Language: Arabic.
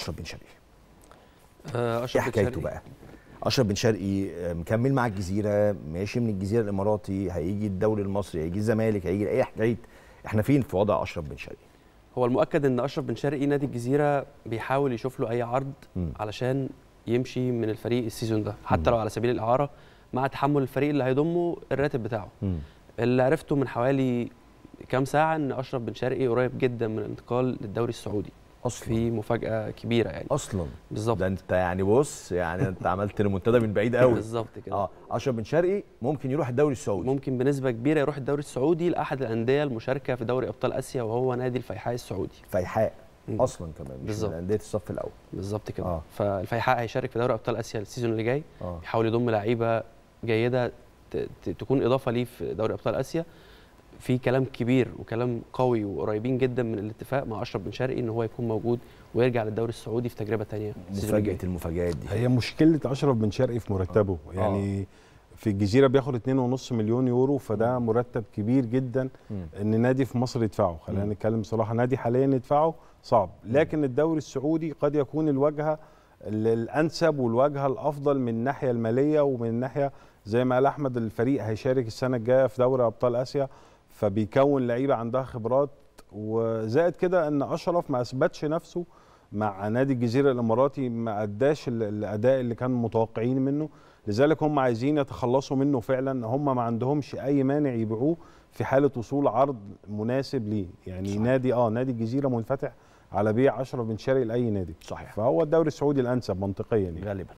اشرف بن شرقي آه، اشرف إيه بن حكايته بقى اشرف بن شرقي آه، مكمل مع الجزيره ماشي من الجزيره الاماراتي هيجي الدوري المصري هيجي الزمالك هيجي اي حكايه احنا فين في وضع اشرف بن شرقي هو المؤكد ان اشرف بن شرقي نادي الجزيره بيحاول يشوف له اي عرض م. علشان يمشي من الفريق السيزون ده حتى م. لو على سبيل الاعاره مع تحمل الفريق اللي هيضمه الراتب بتاعه م. اللي عرفته من حوالي كام ساعه ان اشرف بن شرقي قريب جدا من الانتقال للدوري السعودي اصلا في مفاجاه كبيره يعني اصلا بالظبط ده انت يعني بص يعني انت عملت المنتدى من بعيد قوي بالظبط كده اه اشرف بن شرقي ممكن يروح الدوري السعودي ممكن بنسبه كبيره يروح الدوري السعودي لاحد الانديه المشاركه في دوري ابطال اسيا وهو نادي الفيحاء السعودي فيحاء اصلا كمان مش من انديه الصف الاول بالظبط كده آه. فالفيحاء هيشارك في دوري ابطال اسيا السيزون اللي جاي آه. يحاول يضم لعيبه جيده تكون اضافه ليه في دوري ابطال اسيا في كلام كبير وكلام قوي وقريبين جدا من الاتفاق مع اشرف بن شرقي ان هو يكون موجود ويرجع للدوري السعودي في تجربه ثانيه مفاجاه المفاجات دي هي مشكله اشرف بن شرقي في مرتبه آه. يعني في الجزيره بياخد 2.5 مليون يورو فده مرتب كبير جدا ان نادي في مصر يدفعه خلينا نتكلم بصراحه نادي حاليا يدفعه صعب لكن الدوري السعودي قد يكون الواجهه الانسب والواجهه الافضل من الناحيه الماليه ومن الناحيه زي ما قال احمد الفريق هيشارك السنه الجايه في دوري ابطال اسيا فبيكون لعيبه عندها خبرات وزائد كده ان اشرف ما اثبتش نفسه مع نادي الجزيره الاماراتي ما اداش الاداء اللي كان متوقعين منه لذلك هم عايزين يتخلصوا منه فعلا هم ما عندهمش اي مانع يبيعوه في حاله وصول عرض مناسب ليه يعني صحيح. نادي اه نادي الجزيره منفتح على بيع اشرف بن شرقي لاي نادي صحيح فهو الدوري السعودي الانسب منطقيا يعني. غالبا